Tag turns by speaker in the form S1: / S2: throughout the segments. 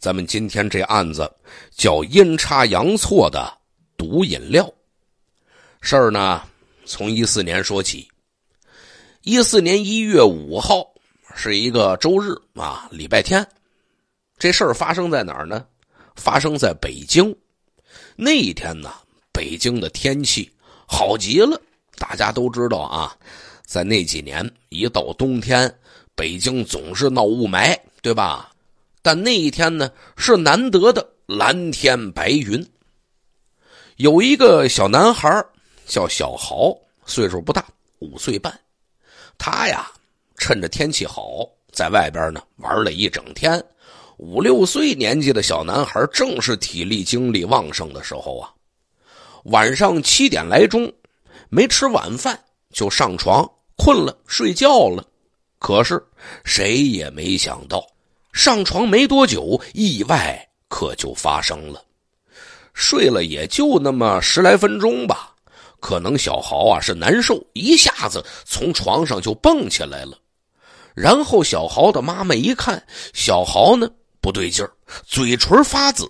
S1: 咱们今天这案子叫阴差阳错的毒饮料事儿呢，从一四年说起。一四年一月五号是一个周日啊，礼拜天。这事儿发生在哪儿呢？发生在北京。那一天呢，北京的天气好极了。大家都知道啊，在那几年一到冬天，北京总是闹雾霾，对吧？但那一天呢，是难得的蓝天白云。有一个小男孩，叫小豪，岁数不大，五岁半。他呀，趁着天气好，在外边呢玩了一整天。五六岁年纪的小男孩，正是体力精力旺盛的时候啊。晚上七点来钟，没吃晚饭就上床困了睡觉了。可是谁也没想到。上床没多久，意外可就发生了。睡了也就那么十来分钟吧，可能小豪啊是难受，一下子从床上就蹦起来了。然后小豪的妈妈一看，小豪呢不对劲儿，嘴唇发紫。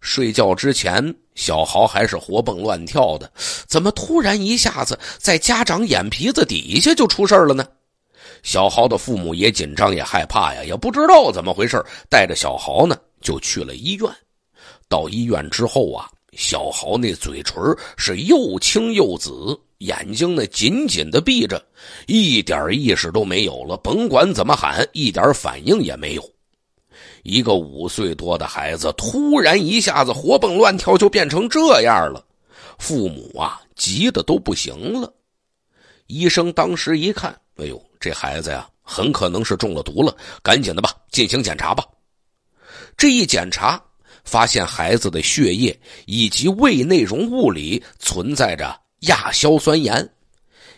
S1: 睡觉之前，小豪还是活蹦乱跳的，怎么突然一下子在家长眼皮子底下就出事了呢？小豪的父母也紧张，也害怕呀，也不知道怎么回事，带着小豪呢就去了医院。到医院之后啊，小豪那嘴唇是又青又紫，眼睛呢紧紧的闭着，一点意识都没有了。甭管怎么喊，一点反应也没有。一个五岁多的孩子突然一下子活蹦乱跳，就变成这样了。父母啊，急得都不行了。医生当时一看，哎呦！这孩子呀，很可能是中了毒了，赶紧的吧，进行检查吧。这一检查，发现孩子的血液以及胃内容物里存在着亚硝酸盐。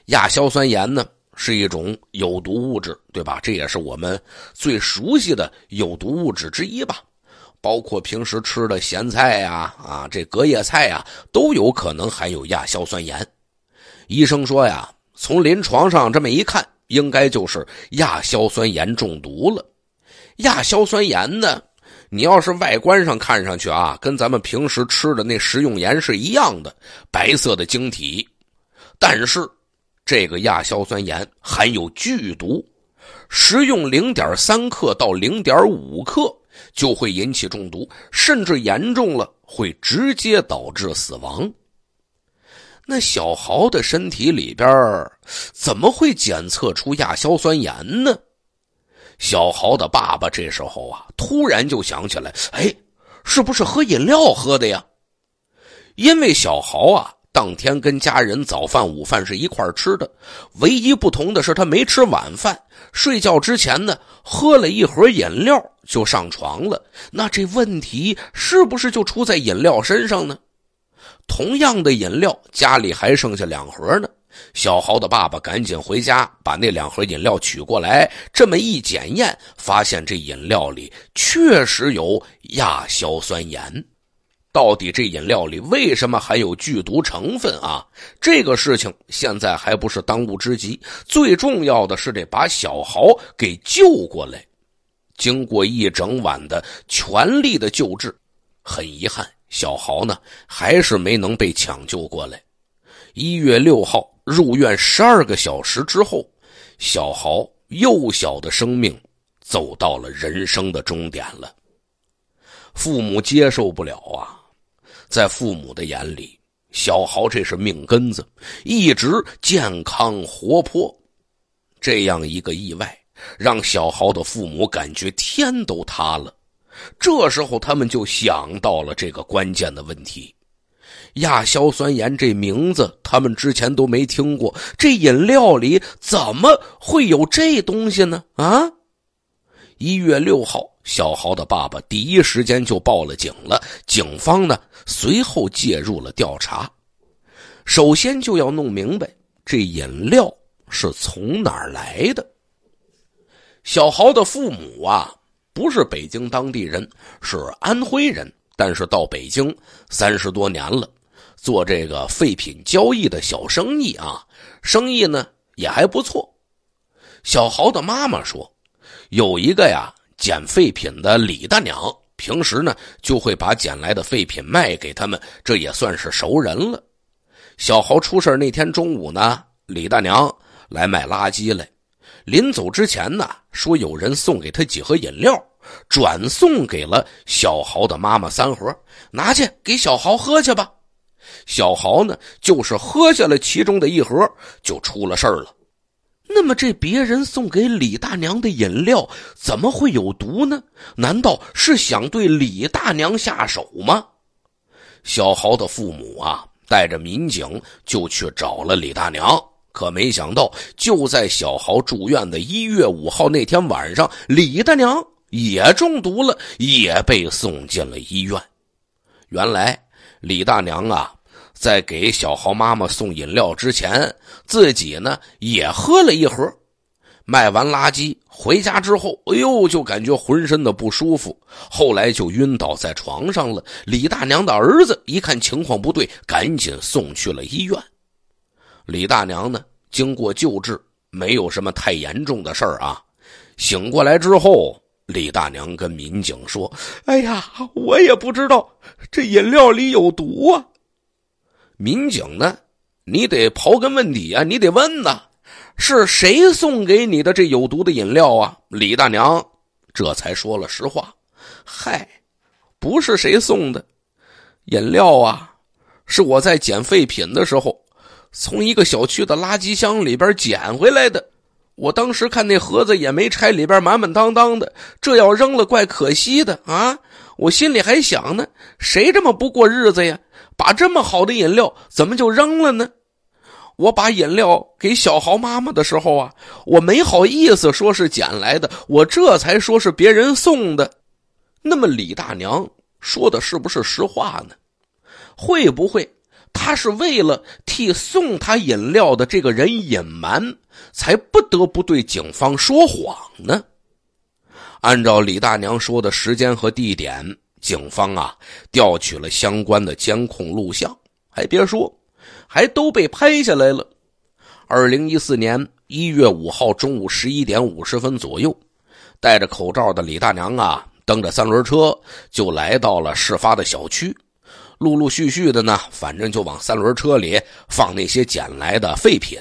S1: 亚硝酸盐呢，是一种有毒物质，对吧？这也是我们最熟悉的有毒物质之一吧。包括平时吃的咸菜呀、啊这隔夜菜啊，都有可能含有亚硝酸盐。医生说呀，从临床上这么一看。应该就是亚硝酸盐中毒了。亚硝酸盐呢，你要是外观上看上去啊，跟咱们平时吃的那食用盐是一样的，白色的晶体。但是，这个亚硝酸盐含有剧毒，食用零点三克到零点五克就会引起中毒，甚至严重了会直接导致死亡。那小豪的身体里边怎么会检测出亚硝酸盐呢？小豪的爸爸这时候啊，突然就想起来，哎，是不是喝饮料喝的呀？因为小豪啊，当天跟家人早饭、午饭是一块吃的，唯一不同的是他没吃晚饭，睡觉之前呢，喝了一盒饮料就上床了。那这问题是不是就出在饮料身上呢？同样的饮料，家里还剩下两盒呢。小豪的爸爸赶紧回家，把那两盒饮料取过来。这么一检验，发现这饮料里确实有亚硝酸盐。到底这饮料里为什么含有剧毒成分啊？这个事情现在还不是当务之急，最重要的是得把小豪给救过来。经过一整晚的全力的救治，很遗憾。小豪呢，还是没能被抢救过来。一月六号入院十二个小时之后，小豪幼小的生命走到了人生的终点了。父母接受不了啊，在父母的眼里，小豪这是命根子，一直健康活泼。这样一个意外，让小豪的父母感觉天都塌了。这时候，他们就想到了这个关键的问题：亚硝酸盐这名字，他们之前都没听过。这饮料里怎么会有这东西呢？啊！一月六号，小豪的爸爸第一时间就报了警了。警方呢，随后介入了调查，首先就要弄明白这饮料是从哪儿来的。小豪的父母啊。不是北京当地人，是安徽人，但是到北京三十多年了，做这个废品交易的小生意啊，生意呢也还不错。小豪的妈妈说，有一个呀捡废品的李大娘，平时呢就会把捡来的废品卖给他们，这也算是熟人了。小豪出事那天中午呢，李大娘来买垃圾来。临走之前呢，说有人送给他几盒饮料，转送给了小豪的妈妈三盒，拿去给小豪喝去吧。小豪呢，就是喝下了其中的一盒，就出了事儿了。那么这别人送给李大娘的饮料怎么会有毒呢？难道是想对李大娘下手吗？小豪的父母啊，带着民警就去找了李大娘。可没想到，就在小豪住院的一月五号那天晚上，李大娘也中毒了，也被送进了医院。原来，李大娘啊，在给小豪妈妈送饮料之前，自己呢也喝了一盒。卖完垃圾回家之后，哎呦，就感觉浑身的不舒服，后来就晕倒在床上了。李大娘的儿子一看情况不对，赶紧送去了医院。李大娘呢？经过救治，没有什么太严重的事儿啊。醒过来之后，李大娘跟民警说：“哎呀，我也不知道这饮料里有毒啊。”民警呢，你得刨根问底啊，你得问呐，是谁送给你的这有毒的饮料啊？李大娘这才说了实话：“嗨，不是谁送的饮料啊，是我在捡废品的时候。”从一个小区的垃圾箱里边捡回来的，我当时看那盒子也没拆，里边满满当当的，这要扔了怪可惜的啊！我心里还想呢，谁这么不过日子呀？把这么好的饮料怎么就扔了呢？我把饮料给小豪妈妈的时候啊，我没好意思说是捡来的，我这才说是别人送的。那么李大娘说的是不是实话呢？会不会？他是为了替送他饮料的这个人隐瞒，才不得不对警方说谎呢。按照李大娘说的时间和地点，警方啊调取了相关的监控录像，还别说，还都被拍下来了。二零一四年一月五号中午十一点五十分左右，戴着口罩的李大娘啊，蹬着三轮车就来到了事发的小区。陆陆续续的呢，反正就往三轮车里放那些捡来的废品。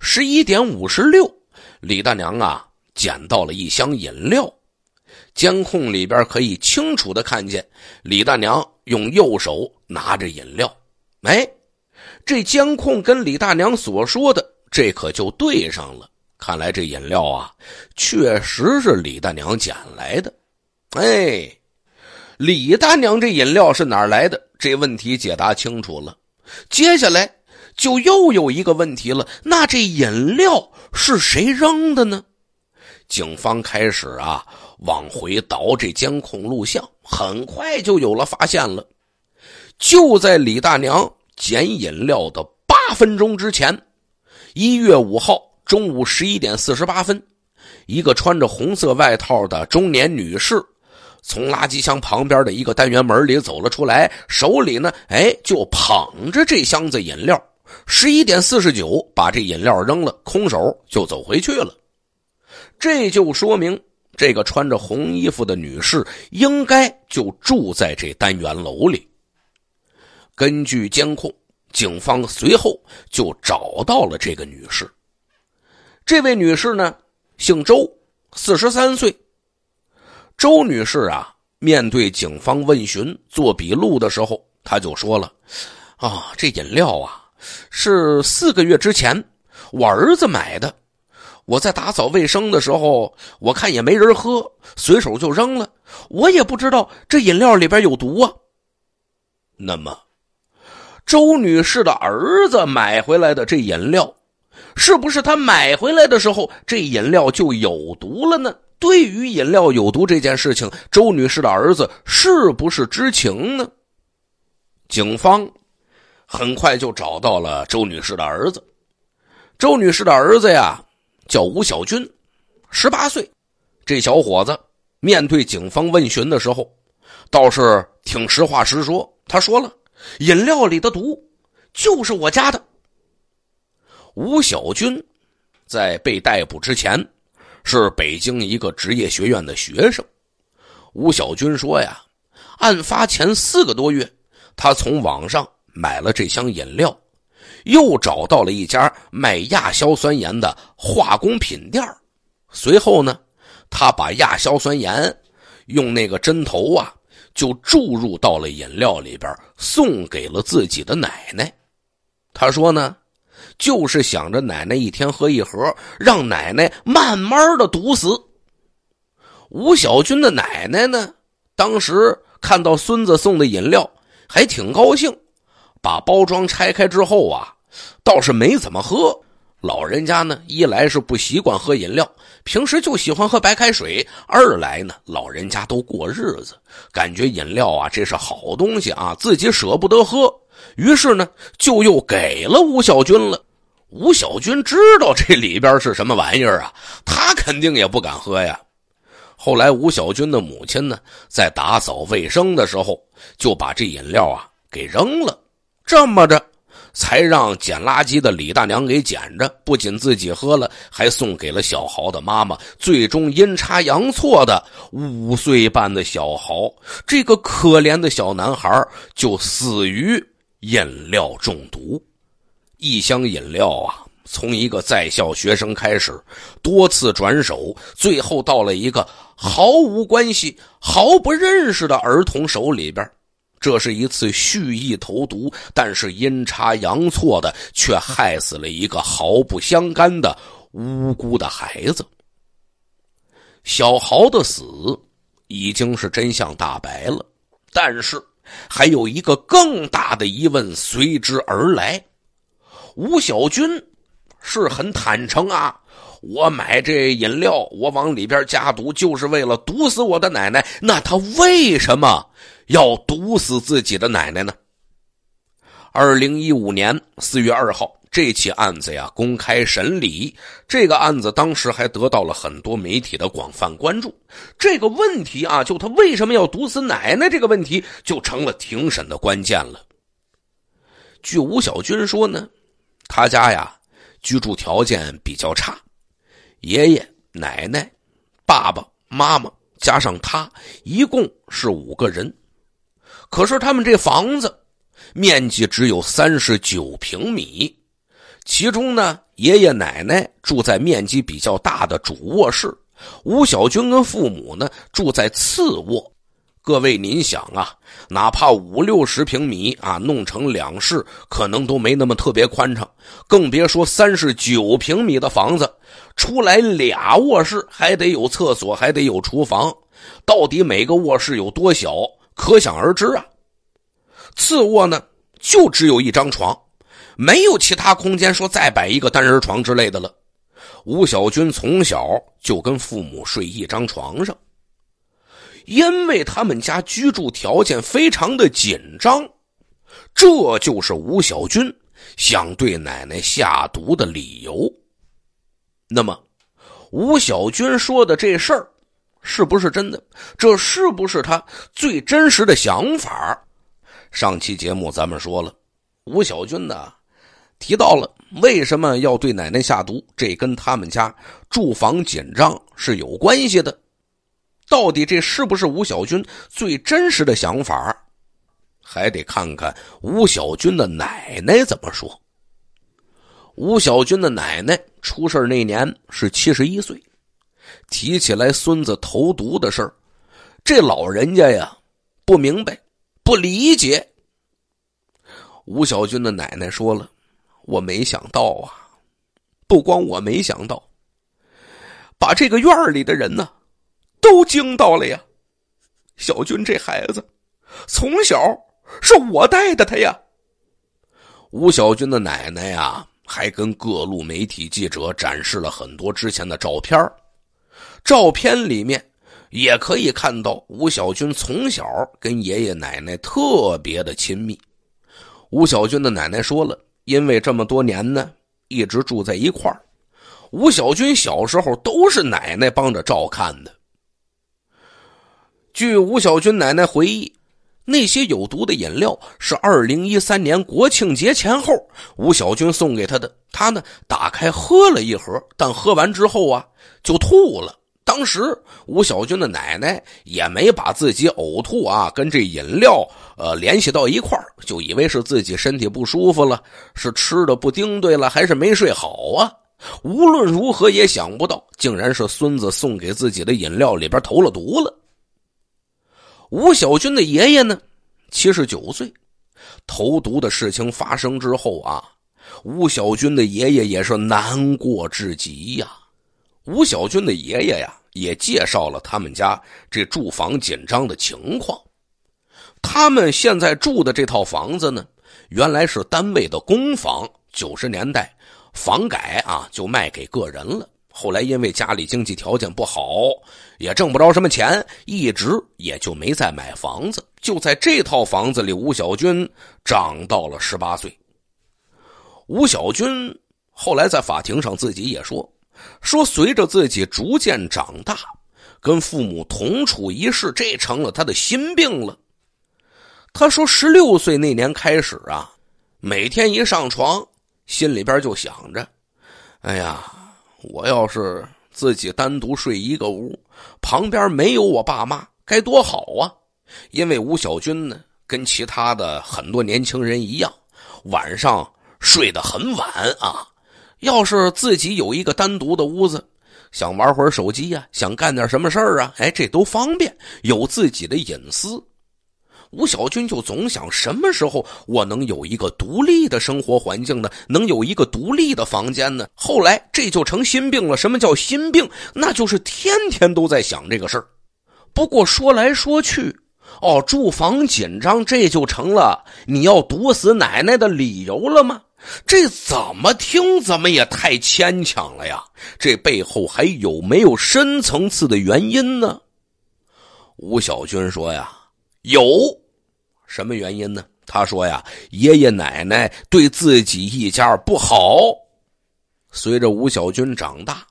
S1: 十一点五十六，李大娘啊，捡到了一箱饮料。监控里边可以清楚的看见，李大娘用右手拿着饮料。哎，这监控跟李大娘所说的，这可就对上了。看来这饮料啊，确实是李大娘捡来的。哎。李大娘，这饮料是哪儿来的？这问题解答清楚了，接下来就又有一个问题了。那这饮料是谁扔的呢？警方开始啊，往回倒这监控录像，很快就有了发现。了就在李大娘捡饮料的八分钟之前，一月五号中午十一点四十八分，一个穿着红色外套的中年女士。从垃圾箱旁边的一个单元门里走了出来，手里呢，哎，就捧着这箱子饮料。十一点四十九，把这饮料扔了，空手就走回去了。这就说明，这个穿着红衣服的女士应该就住在这单元楼里。根据监控，警方随后就找到了这个女士。这位女士呢，姓周，四十三岁。周女士啊，面对警方问询做笔录的时候，她就说了：“啊，这饮料啊是四个月之前我儿子买的，我在打扫卫生的时候，我看也没人喝，随手就扔了，我也不知道这饮料里边有毒啊。”那么，周女士的儿子买回来的这饮料，是不是他买回来的时候这饮料就有毒了呢？对于饮料有毒这件事情，周女士的儿子是不是知情呢？警方很快就找到了周女士的儿子。周女士的儿子呀，叫吴小军，十八岁。这小伙子面对警方问询的时候，倒是挺实话实说。他说了，饮料里的毒就是我家的。吴小军在被逮捕之前。是北京一个职业学院的学生，吴小军说：“呀，案发前四个多月，他从网上买了这箱饮料，又找到了一家卖亚硝酸盐的化工品店随后呢，他把亚硝酸盐用那个针头啊，就注入到了饮料里边，送给了自己的奶奶。”他说：“呢。”就是想着奶奶一天喝一盒，让奶奶慢慢的毒死。吴小军的奶奶呢，当时看到孙子送的饮料，还挺高兴。把包装拆开之后啊，倒是没怎么喝。老人家呢，一来是不习惯喝饮料，平时就喜欢喝白开水；二来呢，老人家都过日子，感觉饮料啊，这是好东西啊，自己舍不得喝。于是呢，就又给了吴小军了。吴小军知道这里边是什么玩意儿啊，他肯定也不敢喝呀。后来，吴小军的母亲呢，在打扫卫生的时候，就把这饮料啊给扔了。这么着，才让捡垃圾的李大娘给捡着，不仅自己喝了，还送给了小豪的妈妈。最终，阴差阳错的，五岁半的小豪，这个可怜的小男孩就死于。饮料中毒，一箱饮料啊，从一个在校学生开始，多次转手，最后到了一个毫无关系、毫不认识的儿童手里边。这是一次蓄意投毒，但是阴差阳错的，却害死了一个毫不相干的无辜的孩子。小豪的死已经是真相大白了，但是。还有一个更大的疑问随之而来：吴小军是很坦诚啊，我买这饮料，我往里边加毒，就是为了毒死我的奶奶。那他为什么要毒死自己的奶奶呢？二零一五年四月二号。这起案子呀，公开审理。这个案子当时还得到了很多媒体的广泛关注。这个问题啊，就他为什么要毒死奶奶？这个问题就成了庭审的关键了。据吴小军说呢，他家呀，居住条件比较差，爷爷、奶奶、爸爸、妈妈加上他，一共是五个人，可是他们这房子面积只有三十九平米。其中呢，爷爷奶奶住在面积比较大的主卧室，吴小军跟父母呢住在次卧。各位您想啊，哪怕五六十平米啊，弄成两室可能都没那么特别宽敞，更别说三十九平米的房子，出来俩卧室还得有厕所，还得有厨房，到底每个卧室有多小，可想而知啊。次卧呢，就只有一张床。没有其他空间说再摆一个单人床之类的了。吴小军从小就跟父母睡一张床上，因为他们家居住条件非常的紧张。这就是吴小军想对奶奶下毒的理由。那么，吴小军说的这事儿是不是真的？这是不是他最真实的想法？上期节目咱们说了，吴小军呢？提到了为什么要对奶奶下毒，这跟他们家住房紧张是有关系的。到底这是不是吴小军最真实的想法，还得看看吴小军的奶奶怎么说。吴小军的奶奶出事那年是七十一岁，提起来孙子投毒的事儿，这老人家呀不明白、不理解。吴小军的奶奶说了。我没想到啊！不光我没想到，把这个院里的人呢，都惊到了呀。小军这孩子，从小是我带的他呀。吴小军的奶奶呀，还跟各路媒体记者展示了很多之前的照片照片里面也可以看到，吴小军从小跟爷爷奶奶特别的亲密。吴小军的奶奶说了。因为这么多年呢，一直住在一块儿。吴小军小时候都是奶奶帮着照看的。据吴小军奶奶回忆，那些有毒的饮料是2013年国庆节前后吴小军送给他的。他呢，打开喝了一盒，但喝完之后啊，就吐了。当时吴小军的奶奶也没把自己呕吐啊跟这饮料呃联系到一块就以为是自己身体不舒服了，是吃的不丁对了，还是没睡好啊？无论如何也想不到，竟然是孙子送给自己的饮料里边投了毒了。吴小军的爷爷呢，七十九岁，投毒的事情发生之后啊，吴小军的爷爷也是难过至极呀。吴小军的爷爷呀，也介绍了他们家这住房紧张的情况。他们现在住的这套房子呢，原来是单位的公房，九十年代房改啊就卖给个人了。后来因为家里经济条件不好，也挣不着什么钱，一直也就没再买房子。就在这套房子里，吴小军长到了十八岁。吴小军后来在法庭上自己也说。说随着自己逐渐长大，跟父母同处一室，这成了他的心病了。他说，十六岁那年开始啊，每天一上床，心里边就想着：哎呀，我要是自己单独睡一个屋，旁边没有我爸妈，该多好啊！因为吴小军呢，跟其他的很多年轻人一样，晚上睡得很晚啊。要是自己有一个单独的屋子，想玩会儿手机呀，想干点什么事儿啊，哎，这都方便，有自己的隐私。吴小军就总想，什么时候我能有一个独立的生活环境呢？能有一个独立的房间呢？后来这就成心病了。什么叫心病？那就是天天都在想这个事儿。不过说来说去，哦，住房紧张，这就成了你要毒死奶奶的理由了吗？这怎么听怎么也太牵强了呀！这背后还有没有深层次的原因呢？吴小军说：“呀，有什么原因呢？”他说：“呀，爷爷奶奶对自己一家不好。随着吴小军长大，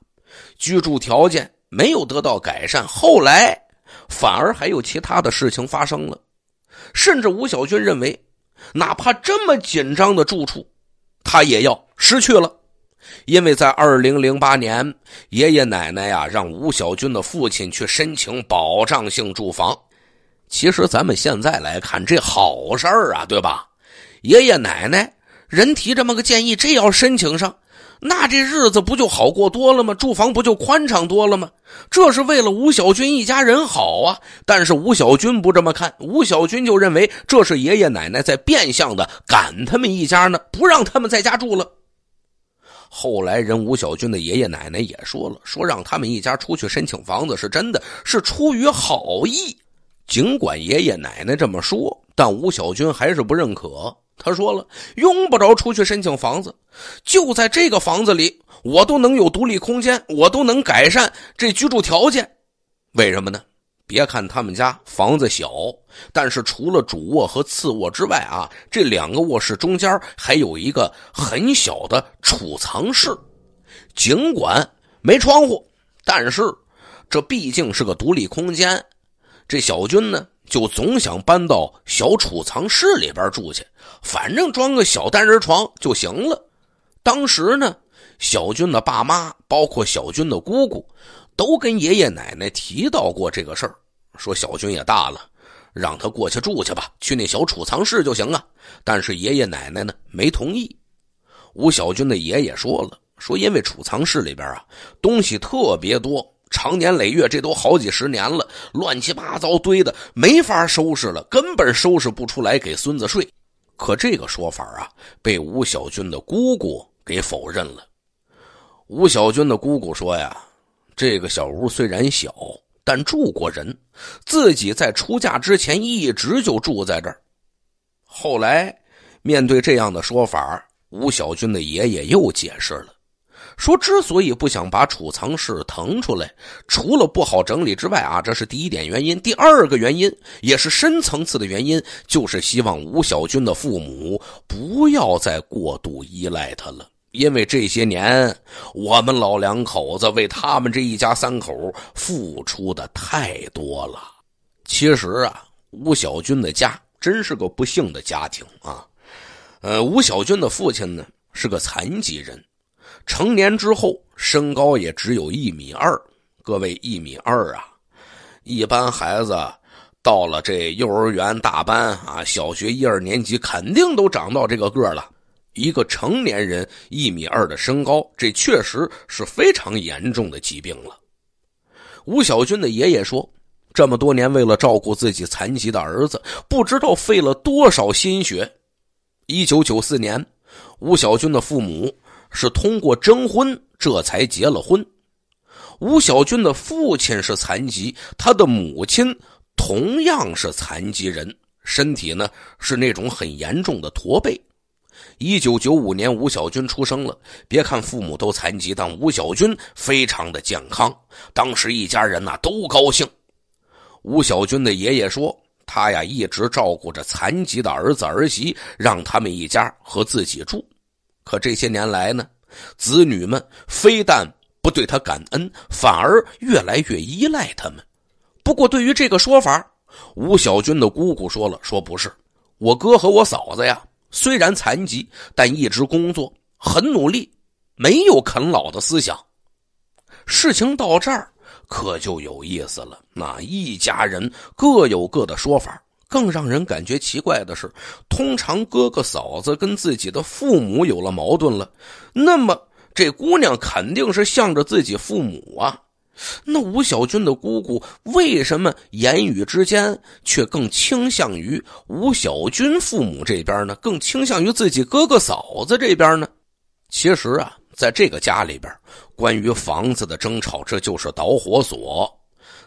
S1: 居住条件没有得到改善，后来反而还有其他的事情发生了。甚至吴小军认为，哪怕这么紧张的住处。”他也要失去了，因为在二零零八年，爷爷奶奶呀让吴小军的父亲去申请保障性住房。其实咱们现在来看，这好事儿啊，对吧？爷爷奶奶人提这么个建议，这要申请上。那这日子不就好过多了吗？住房不就宽敞多了吗？这是为了吴小军一家人好啊。但是吴小军不这么看，吴小军就认为这是爷爷奶奶在变相的赶他们一家呢，不让他们在家住了。后来人吴小军的爷爷奶奶也说了，说让他们一家出去申请房子是真的是出于好意。尽管爷爷奶奶这么说，但吴小军还是不认可。他说了，用不着出去申请房子，就在这个房子里，我都能有独立空间，我都能改善这居住条件。为什么呢？别看他们家房子小，但是除了主卧和次卧之外啊，这两个卧室中间还有一个很小的储藏室，尽管没窗户，但是这毕竟是个独立空间。这小军呢？就总想搬到小储藏室里边住去，反正装个小单人床就行了。当时呢，小军的爸妈，包括小军的姑姑，都跟爷爷奶奶提到过这个事儿，说小军也大了，让他过去住去吧，去那小储藏室就行啊。但是爷爷奶奶呢，没同意。吴小军的爷爷说了，说因为储藏室里边啊，东西特别多。长年累月，这都好几十年了，乱七八糟堆的，没法收拾了，根本收拾不出来给孙子睡。可这个说法啊，被吴小军的姑姑给否认了。吴小军的姑姑说呀：“这个小屋虽然小，但住过人，自己在出嫁之前一直就住在这儿。”后来，面对这样的说法，吴小军的爷爷又解释了。说，之所以不想把储藏室腾出来，除了不好整理之外啊，这是第一点原因。第二个原因也是深层次的原因，就是希望吴小军的父母不要再过度依赖他了，因为这些年我们老两口子为他们这一家三口付出的太多了。其实啊，吴小军的家真是个不幸的家庭啊。呃，吴小军的父亲呢是个残疾人。成年之后，身高也只有一米二。各位，一米二啊！一般孩子到了这幼儿园大班啊，小学一二年级，肯定都长到这个个了。一个成年人一米二的身高，这确实是非常严重的疾病了。吴小军的爷爷说：“这么多年，为了照顾自己残疾的儿子，不知道费了多少心血。”一九九四年，吴小军的父母。是通过征婚这才结了婚。吴小军的父亲是残疾，他的母亲同样是残疾人，身体呢是那种很严重的驼背。一九九五年，吴小军出生了。别看父母都残疾，但吴小军非常的健康。当时一家人呐都高兴。吴小军的爷爷说：“他呀一直照顾着残疾的儿子儿媳，让他们一家和自己住。”可这些年来呢，子女们非但不对他感恩，反而越来越依赖他们。不过，对于这个说法，吴小军的姑姑说了：“说不是，我哥和我嫂子呀，虽然残疾，但一直工作，很努力，没有啃老的思想。”事情到这儿可就有意思了，那一家人各有各的说法。更让人感觉奇怪的是，通常哥哥嫂子跟自己的父母有了矛盾了，那么这姑娘肯定是向着自己父母啊。那吴小军的姑姑为什么言语之间却更倾向于吴小军父母这边呢？更倾向于自己哥哥嫂子这边呢？其实啊，在这个家里边，关于房子的争吵，这就是导火索。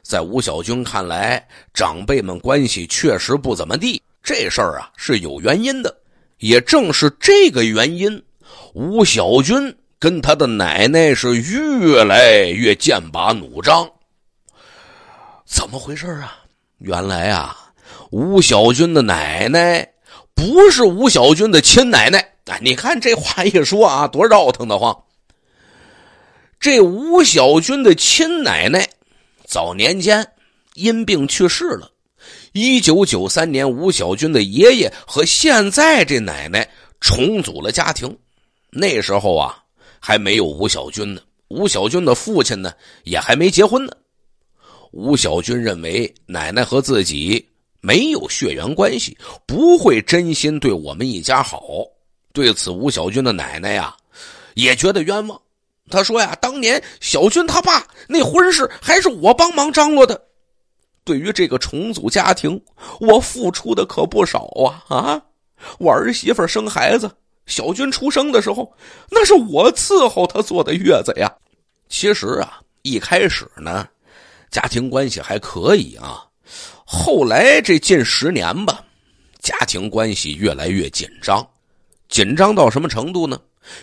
S1: 在吴小军看来，长辈们关系确实不怎么地。这事儿啊是有原因的，也正是这个原因，吴小军跟他的奶奶是越来越剑拔弩张。怎么回事啊？原来啊，吴小军的奶奶不是吴小军的亲奶奶。哎，你看这话一说啊，多绕腾的慌。这吴小军的亲奶奶。早年间，因病去世了。一九九三年，吴小军的爷爷和现在这奶奶重组了家庭。那时候啊，还没有吴小军呢。吴小军的父亲呢，也还没结婚呢。吴小军认为奶奶和自己没有血缘关系，不会真心对我们一家好。对此，吴小军的奶奶呀，也觉得冤枉。他说呀，当年小军他爸那婚事还是我帮忙张罗的。对于这个重组家庭，我付出的可不少啊啊！我儿媳妇生孩子，小军出生的时候，那是我伺候他坐的月子呀。其实啊，一开始呢，家庭关系还可以啊，后来这近十年吧，家庭关系越来越紧张。紧张到什么程度呢？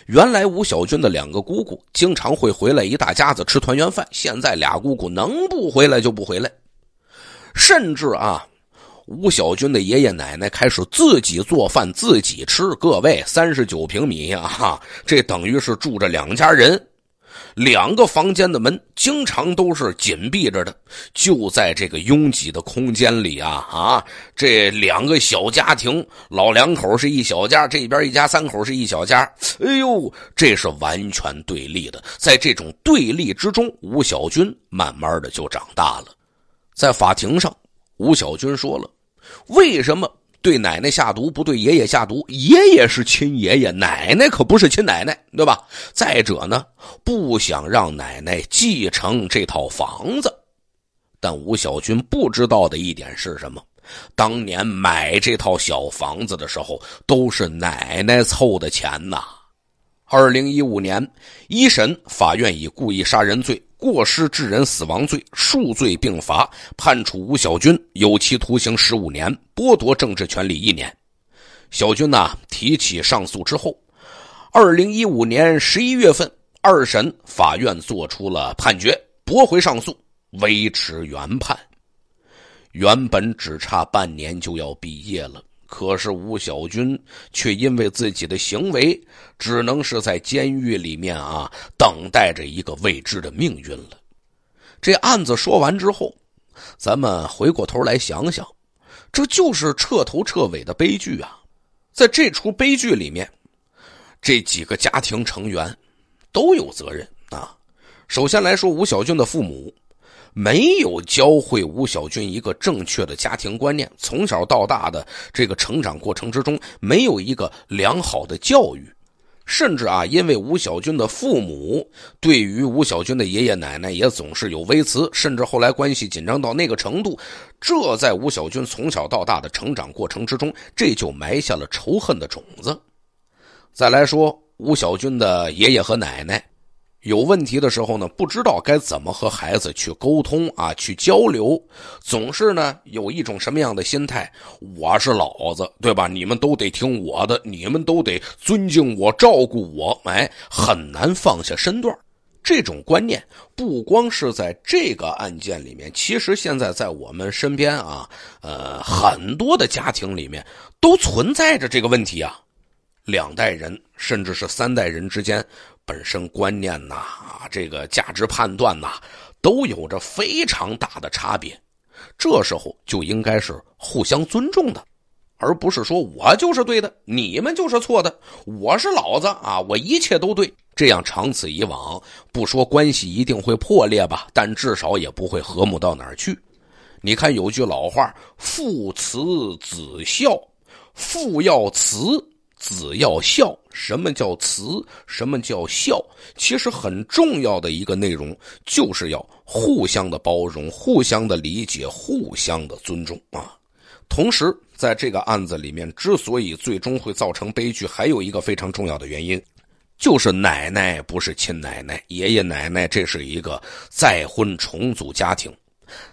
S1: 原来吴小军的两个姑姑经常会回来一大家子吃团圆饭，现在俩姑姑能不回来就不回来，甚至啊，吴小军的爷爷奶奶开始自己做饭自己吃。各位，三十九平米啊，这等于是住着两家人。两个房间的门经常都是紧闭着的，就在这个拥挤的空间里啊啊，这两个小家庭，老两口是一小家，这边一家三口是一小家，哎呦，这是完全对立的。在这种对立之中，吴小军慢慢的就长大了。在法庭上，吴小军说了：“为什么？”对奶奶下毒，不对爷爷下毒。爷爷是亲爷爷，奶奶可不是亲奶奶，对吧？再者呢，不想让奶奶继承这套房子。但吴小军不知道的一点是什么？当年买这套小房子的时候，都是奶奶凑的钱呐。二零一五年，一审法院以故意杀人罪。过失致人死亡罪，数罪并罚，判处吴小军有期徒刑十五年，剥夺政治权利一年。小军呢提起上诉之后，二零一五年十一月份，二审法院作出了判决，驳回上诉，维持原判。原本只差半年就要毕业了。可是吴小军却因为自己的行为，只能是在监狱里面啊，等待着一个未知的命运了。这案子说完之后，咱们回过头来想想，这就是彻头彻尾的悲剧啊！在这出悲剧里面，这几个家庭成员都有责任啊。首先来说，吴小军的父母。没有教会吴小军一个正确的家庭观念，从小到大的这个成长过程之中，没有一个良好的教育，甚至啊，因为吴小军的父母对于吴小军的爷爷奶奶也总是有微词，甚至后来关系紧张到那个程度，这在吴小军从小到大的成长过程之中，这就埋下了仇恨的种子。再来说吴小军的爷爷和奶奶。有问题的时候呢，不知道该怎么和孩子去沟通啊，去交流，总是呢有一种什么样的心态？我是老子，对吧？你们都得听我的，你们都得尊敬我，照顾我，哎，很难放下身段。这种观念不光是在这个案件里面，其实现在在我们身边啊，呃，很多的家庭里面都存在着这个问题啊，两代人甚至是三代人之间。本身观念呐，这个价值判断呐，都有着非常大的差别。这时候就应该是互相尊重的，而不是说我就是对的，你们就是错的。我是老子啊，我一切都对。这样长此以往，不说关系一定会破裂吧，但至少也不会和睦到哪儿去。你看有句老话：“父慈子孝，父要慈。”子要孝，什么叫慈？什么叫孝？其实很重要的一个内容，就是要互相的包容，互相的理解，互相的尊重啊。同时，在这个案子里面，之所以最终会造成悲剧，还有一个非常重要的原因，就是奶奶不是亲奶奶，爷爷奶奶这是一个再婚重组家庭，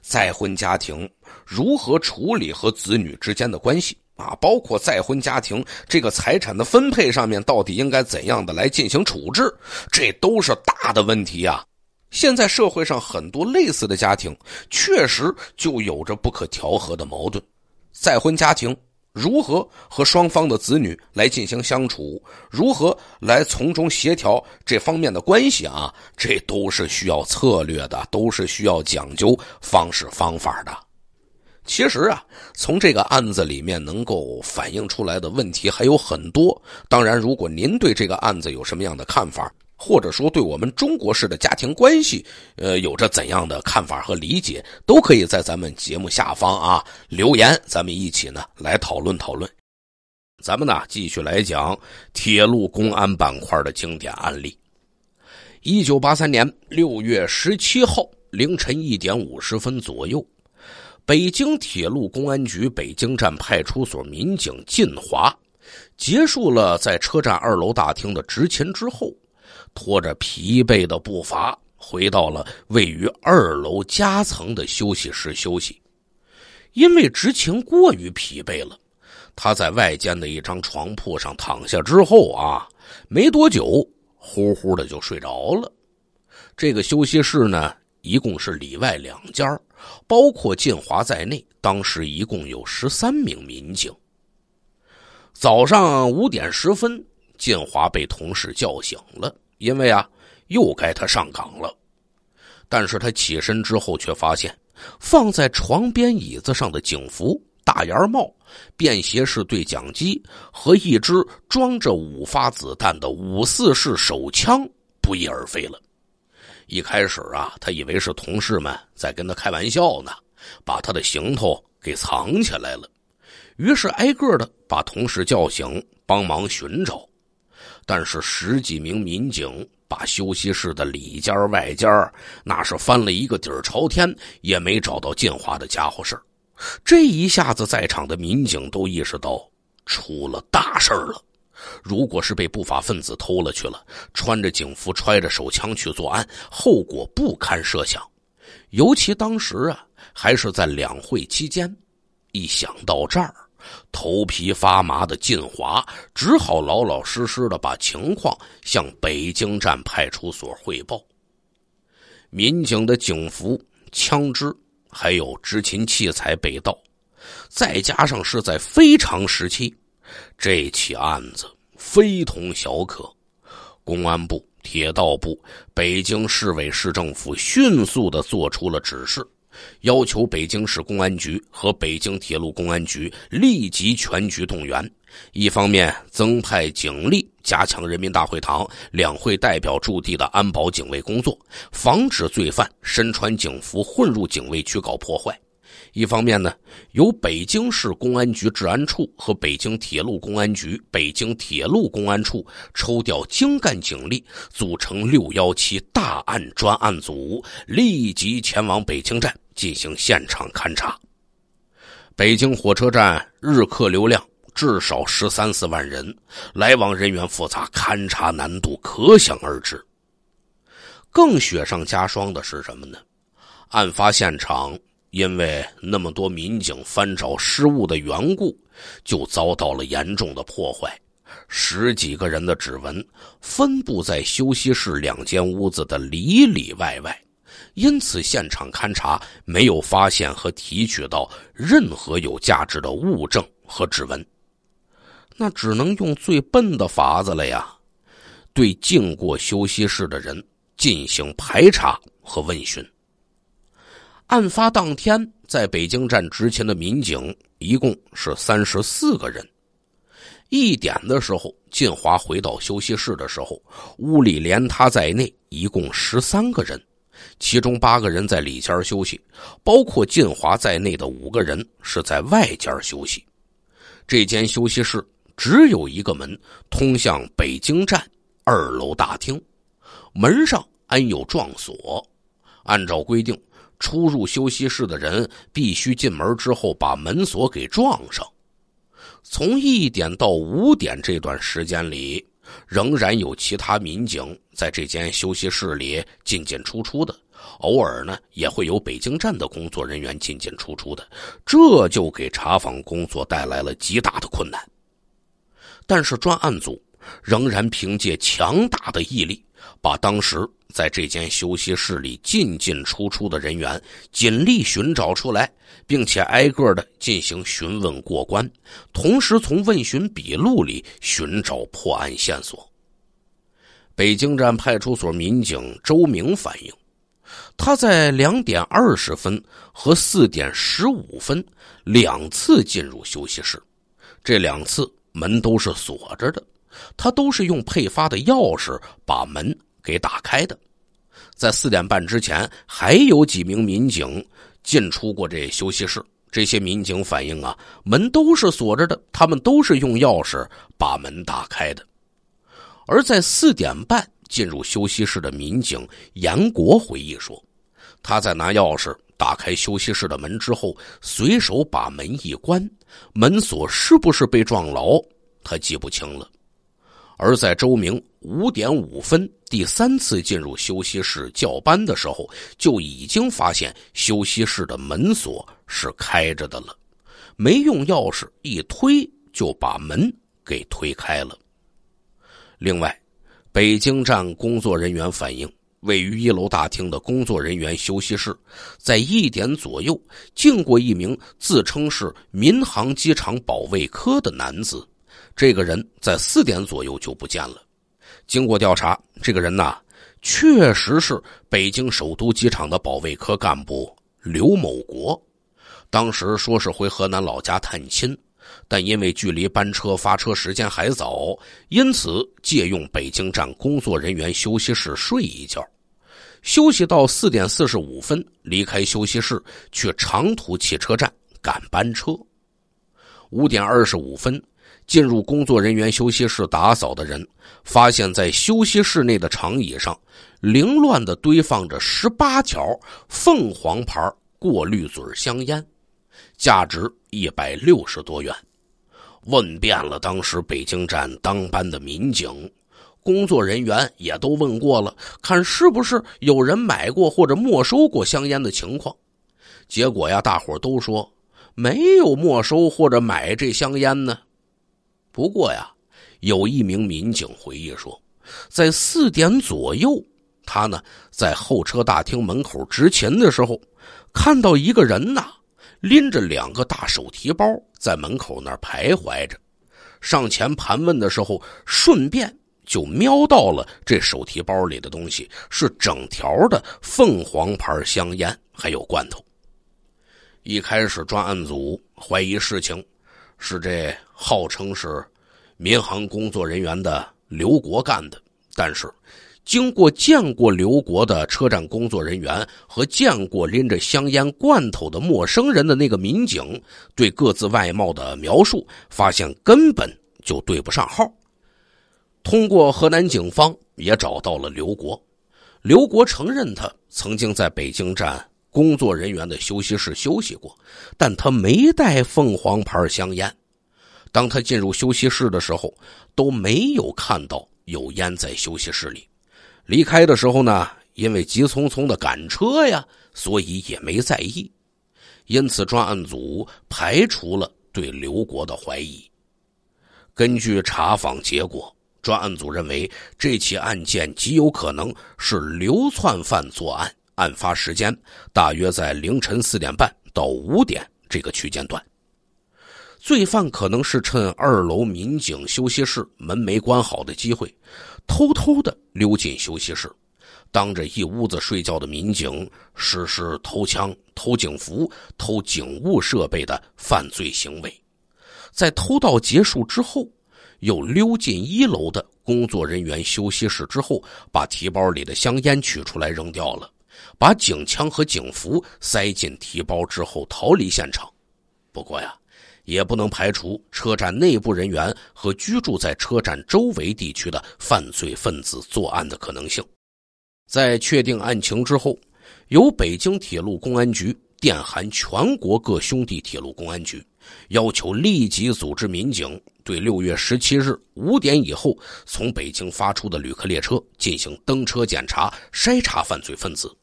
S1: 再婚家庭如何处理和子女之间的关系？啊，包括再婚家庭这个财产的分配上面，到底应该怎样的来进行处置？这都是大的问题啊。现在社会上很多类似的家庭，确实就有着不可调和的矛盾。再婚家庭如何和双方的子女来进行相处？如何来从中协调这方面的关系啊？这都是需要策略的，都是需要讲究方式方法的。其实啊，从这个案子里面能够反映出来的问题还有很多。当然，如果您对这个案子有什么样的看法，或者说对我们中国式的家庭关系，呃，有着怎样的看法和理解，都可以在咱们节目下方啊留言，咱们一起呢来讨论讨论。咱们呢继续来讲铁路公安板块的经典案例。一九八三年六月十七号凌晨一点五十分左右。北京铁路公安局北京站派出所民警晋华，结束了在车站二楼大厅的执勤之后，拖着疲惫的步伐回到了位于二楼夹层的休息室休息。因为执勤过于疲惫了，他在外间的一张床铺上躺下之后啊，没多久呼呼的就睡着了。这个休息室呢，一共是里外两间儿。包括建华在内，当时一共有十三名民警。早上五点十分，建华被同事叫醒了，因为啊，又该他上岗了。但是他起身之后，却发现放在床边椅子上的警服、大檐帽、便携式对讲机和一支装着五发子弹的五四式手枪不翼而飞了。一开始啊，他以为是同事们在跟他开玩笑呢，把他的行头给藏起来了。于是挨个的把同事叫醒，帮忙寻找。但是十几名民警把休息室的里间外间，那是翻了一个底儿朝天，也没找到建华的家伙事儿。这一下子，在场的民警都意识到出了大事儿了。如果是被不法分子偷了去了，穿着警服揣着手枪去作案，后果不堪设想。尤其当时啊，还是在两会期间。一想到这儿，头皮发麻的晋华只好老老实实的把情况向北京站派出所汇报。民警的警服、枪支还有执勤器材被盗，再加上是在非常时期。这起案子非同小可，公安部、铁道部、北京市委市政府迅速的做出了指示，要求北京市公安局和北京铁路公安局立即全局动员，一方面增派警力，加强人民大会堂、两会代表驻地的安保警卫工作，防止罪犯身穿警服混入警卫区搞破坏。一方面呢，由北京市公安局治安处和北京铁路公安局北京铁路公安处抽调精干警力，组成六幺七大案专案组，立即前往北京站进行现场勘查。北京火车站日客流量至少十三四万人，来往人员复杂，勘查难度可想而知。更雪上加霜的是什么呢？案发现场。因为那么多民警翻找失物的缘故，就遭到了严重的破坏。十几个人的指纹分布在休息室两间屋子的里里外外，因此现场勘查没有发现和提取到任何有价值的物证和指纹。那只能用最笨的法子了呀，对进过休息室的人进行排查和问询。案发当天，在北京站执勤的民警一共是三十四个人。一点的时候，晋华回到休息室的时候，屋里连他在内一共十三个人，其中八个人在里间休息，包括晋华在内的五个人是在外间休息。这间休息室只有一个门，通向北京站二楼大厅，门上安有撞锁。按照规定。出入休息室的人必须进门之后把门锁给撞上。从一点到五点这段时间里，仍然有其他民警在这间休息室里进进出出的，偶尔呢也会有北京站的工作人员进进出出的，这就给查访工作带来了极大的困难。但是专案组仍然凭借强大的毅力。把当时在这间休息室里进进出出的人员尽力寻找出来，并且挨个的进行询问过关，同时从问询笔录里寻找破案线索。北京站派出所民警周明反映，他在两点二十分和四点十五分两次进入休息室，这两次门都是锁着的，他都是用配发的钥匙把门。给打开的，在四点半之前，还有几名民警进出过这休息室。这些民警反映啊，门都是锁着的，他们都是用钥匙把门打开的。而在四点半进入休息室的民警严国回忆说：“他在拿钥匙打开休息室的门之后，随手把门一关，门锁是不是被撞牢，他记不清了。”而在周明五点五分第三次进入休息室叫班的时候，就已经发现休息室的门锁是开着的了，没用钥匙一推就把门给推开了。另外，北京站工作人员反映，位于一楼大厅的工作人员休息室，在一点左右进过一名自称是民航机场保卫科的男子。这个人在四点左右就不见了。经过调查，这个人呐，确实是北京首都机场的保卫科干部刘某国。当时说是回河南老家探亲，但因为距离班车发车时间还早，因此借用北京站工作人员休息室睡一觉。休息到四点四十五分，离开休息室去长途汽车站赶班车。五点二十五分。进入工作人员休息室打扫的人，发现，在休息室内的长椅上，凌乱地堆放着十八条凤凰牌过滤嘴香烟，价值一百六十多元。问遍了当时北京站当班的民警，工作人员也都问过了，看是不是有人买过或者没收过香烟的情况。结果呀，大伙都说没有没收或者买这香烟呢。不过呀，有一名民警回忆说，在四点左右，他呢在候车大厅门口执勤的时候，看到一个人呐，拎着两个大手提包在门口那儿徘徊着。上前盘问的时候，顺便就瞄到了这手提包里的东西是整条的凤凰牌香烟，还有罐头。一开始，专案组怀疑事情是这。号称是民航工作人员的刘国干的，但是经过见过刘国的车站工作人员和见过拎着香烟罐头的陌生人的那个民警对各自外貌的描述，发现根本就对不上号。通过河南警方也找到了刘国，刘国承认他曾经在北京站工作人员的休息室休息过，但他没带凤凰牌香烟。当他进入休息室的时候，都没有看到有烟在休息室里。离开的时候呢，因为急匆匆的赶车呀，所以也没在意。因此，专案组排除了对刘国的怀疑。根据查访结果，专案组认为这起案件极有可能是流窜犯作案，案发时间大约在凌晨四点半到五点这个区间段。罪犯可能是趁二楼民警休息室门没关好的机会，偷偷的溜进休息室，当着一屋子睡觉的民警实施偷枪、偷警服、偷警务设备的犯罪行为。在偷盗结束之后，又溜进一楼的工作人员休息室，之后把提包里的香烟取出来扔掉了，把警枪和警服塞进提包之后逃离现场。不过呀。也不能排除车站内部人员和居住在车站周围地区的犯罪分子作案的可能性。在确定案情之后，由北京铁路公安局电函全国各兄弟铁路公安局，要求立即组织民警对六月十七日五点以后从北京发出的旅客列车进行登车检查、筛查犯罪分子。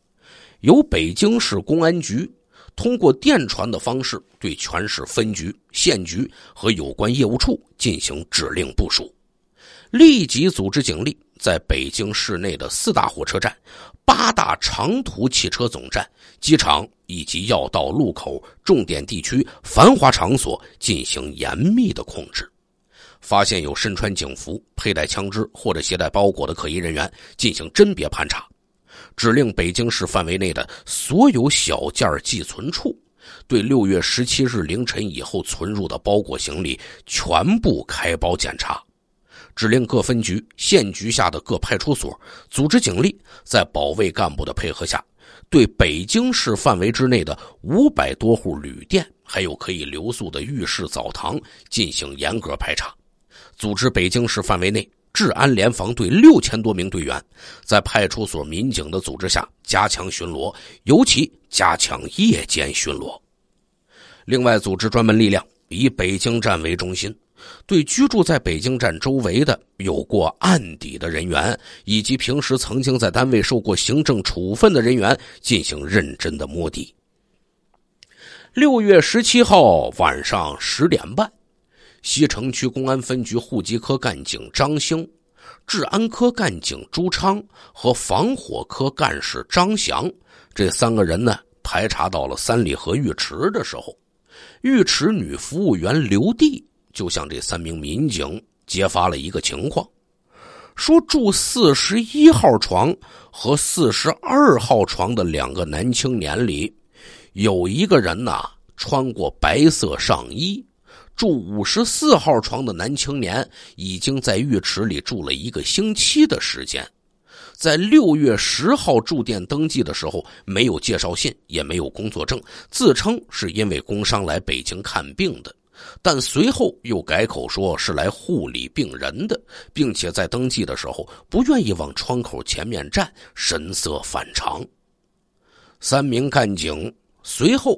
S1: 由北京市公安局。通过电传的方式，对全市分局、县局和有关业务处进行指令部署，立即组织警力，在北京市内的四大火车站、八大长途汽车总站、机场以及要道路口、重点地区、繁华场所进行严密的控制，发现有身穿警服、佩戴枪支或者携带包裹的可疑人员，进行甄别盘查。指令北京市范围内的所有小件寄存处，对六月十七日凌晨以后存入的包裹行李全部开包检查。指令各分局、县局下的各派出所组织警力，在保卫干部的配合下，对北京市范围之内的五百多户旅店，还有可以留宿的浴室、澡堂进行严格排查。组织北京市范围内。治安联防队六千多名队员，在派出所民警的组织下加强巡逻，尤其加强夜间巡逻。另外，组织专门力量，以北京站为中心，对居住在北京站周围的有过案底的人员，以及平时曾经在单位受过行政处分的人员进行认真的摸底。六月十七号晚上十点半。西城区公安分局户籍科干警张兴、治安科干警朱昌和防火科干事张祥这三个人呢，排查到了三里河浴池的时候，浴池女服务员刘丽就向这三名民警揭发了一个情况，说住四十一号床和四十二号床的两个男青年里，有一个人呐，穿过白色上衣。住五十四号床的男青年已经在浴池里住了一个星期的时间，在六月十号住店登记的时候，没有介绍信，也没有工作证，自称是因为工伤来北京看病的，但随后又改口说是来护理病人的，并且在登记的时候不愿意往窗口前面站，神色反常。三名干警随后。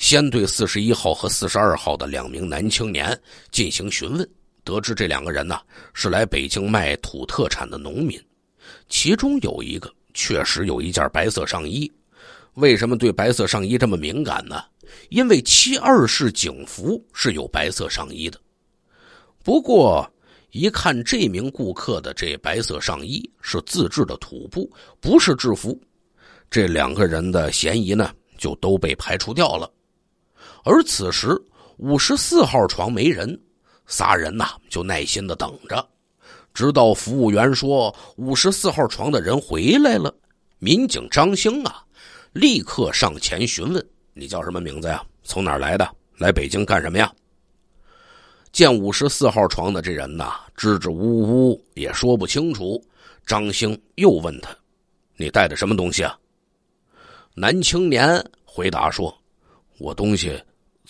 S1: 先对四十一号和四十二号的两名男青年进行询问，得知这两个人呢是来北京卖土特产的农民，其中有一个确实有一件白色上衣。为什么对白色上衣这么敏感呢？因为七二式警服是有白色上衣的。不过一看这名顾客的这白色上衣是自制的土布，不是制服，这两个人的嫌疑呢就都被排除掉了。而此时，五十四号床没人，仨人呐就耐心的等着，直到服务员说五十四号床的人回来了。民警张兴啊，立刻上前询问：“你叫什么名字呀？从哪儿来的？来北京干什么呀？”见五十四号床的这人呐，支支吾吾也说不清楚。张兴又问他：“你带的什么东西啊？”男青年回答说：“我东西。”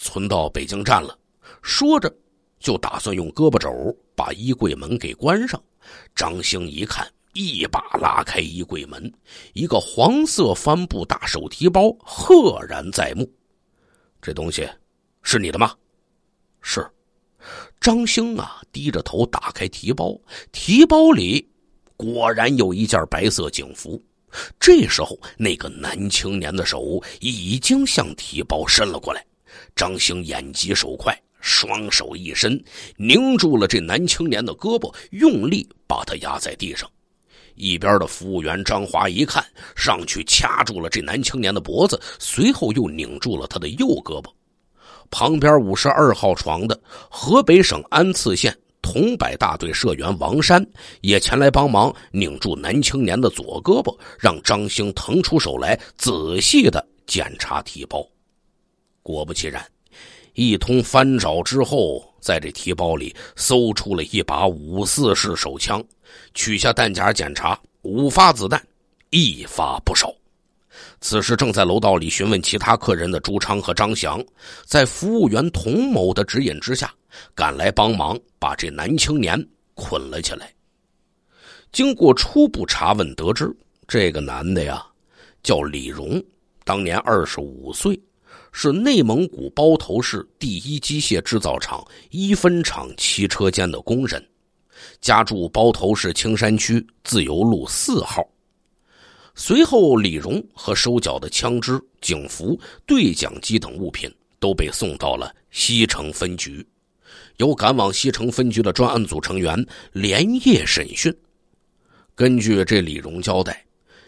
S1: 存到北京站了，说着就打算用胳膊肘把衣柜门给关上。张兴一看，一把拉开衣柜门，一个黄色帆布大手提包赫然在目。这东西是你的吗？是。张兴啊，低着头打开提包，提包里果然有一件白色警服。这时候，那个男青年的手已经向提包伸了过来。张兴眼疾手快，双手一伸，拧住了这男青年的胳膊，用力把他压在地上。一边的服务员张华一看，上去掐住了这男青年的脖子，随后又拧住了他的右胳膊。旁边五十二号床的河北省安次县桐柏大队社员王山也前来帮忙，拧住男青年的左胳膊，让张兴腾出手来仔细的检查提包。果不其然，一通翻找之后，在这提包里搜出了一把五四式手枪，取下弹夹检查，五发子弹，一发不少。此时正在楼道里询问其他客人的朱昌和张翔，在服务员童某的指引之下赶来帮忙，把这男青年捆了起来。经过初步查问，得知这个男的呀叫李荣，当年二十五岁。是内蒙古包头市第一机械制造厂一分厂七车间的工人，家住包头市青山区自由路四号。随后，李荣和收缴的枪支、警服、对讲机等物品都被送到了西城分局，由赶往西城分局的专案组成员连夜审讯。根据这李荣交代，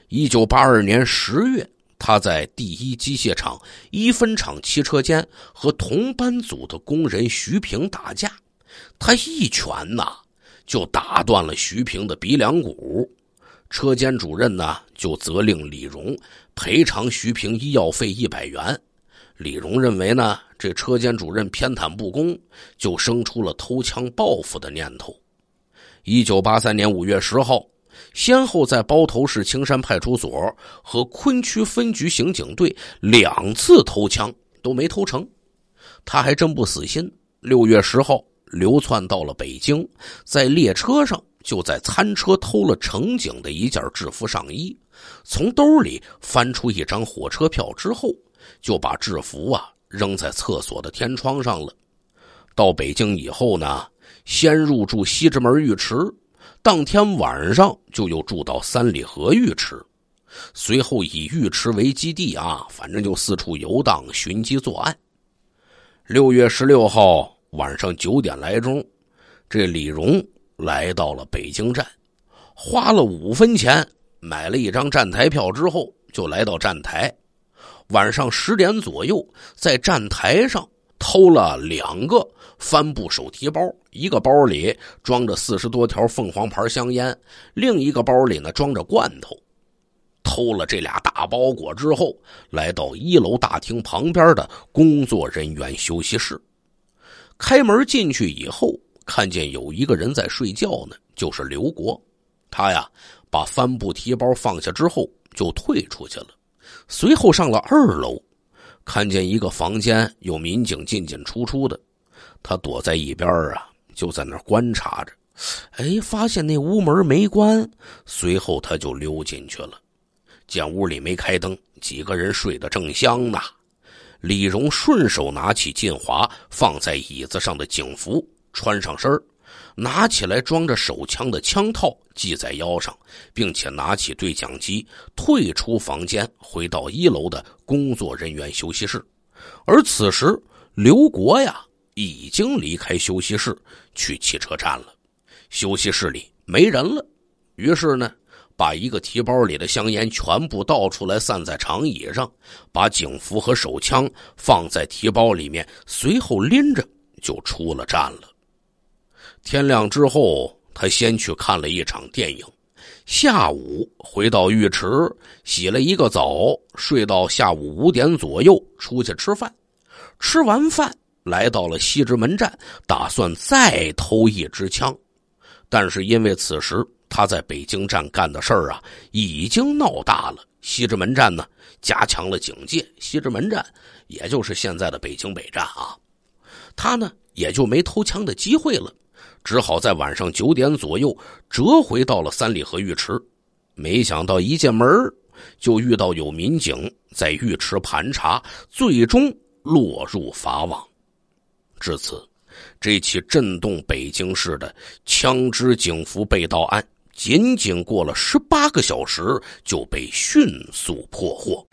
S1: 一九八二年十月。他在第一机械厂一分厂汽车间和同班组的工人徐平打架，他一拳呐就打断了徐平的鼻梁骨。车间主任呢就责令李荣赔偿徐平医药费一百元。李荣认为呢这车间主任偏袒不公，就生出了偷枪报复的念头。一九八三年五月十号。先后在包头市青山派出所和昆区分局刑警队两次偷枪都没偷成，他还真不死心。六月十号流窜到了北京，在列车上就在餐车偷了乘警的一件制服上衣，从兜里翻出一张火车票之后，就把制服啊扔在厕所的天窗上了。到北京以后呢，先入住西直门浴池。当天晚上就又住到三里河浴池，随后以浴池为基地啊，反正就四处游荡，寻机作案。六月十六号晚上九点来钟，这李荣来到了北京站，花了五分钱买了一张站台票，之后就来到站台。晚上十点左右，在站台上偷了两个。帆布手提包，一个包里装着四十多条凤凰牌香烟，另一个包里呢装着罐头。偷了这俩大包裹之后，来到一楼大厅旁边的工作人员休息室，开门进去以后，看见有一个人在睡觉呢，就是刘国。他呀，把帆布提包放下之后就退出去了，随后上了二楼，看见一个房间有民警进进出出的。他躲在一边儿啊，就在那观察着。哎，发现那屋门没关，随后他就溜进去了。见屋里没开灯，几个人睡得正香呢。李荣顺手拿起晋华放在椅子上的警服，穿上身儿，拿起来装着手枪的枪套系在腰上，并且拿起对讲机，退出房间，回到一楼的工作人员休息室。而此时，刘国呀。已经离开休息室去汽车站了。休息室里没人了，于是呢，把一个提包里的香烟全部倒出来散在长椅上，把警服和手枪放在提包里面，随后拎着就出了站了。天亮之后，他先去看了一场电影，下午回到浴池洗了一个澡，睡到下午五点左右，出去吃饭。吃完饭。来到了西直门站，打算再偷一支枪，但是因为此时他在北京站干的事儿啊已经闹大了，西直门站呢加强了警戒。西直门站，也就是现在的北京北站啊，他呢也就没偷枪的机会了，只好在晚上九点左右折回到了三里河浴池。没想到一进门就遇到有民警在浴池盘查，最终落入法网。至此，这起震动北京市的枪支警服被盗案，仅仅过了十八个小时，就被迅速破获。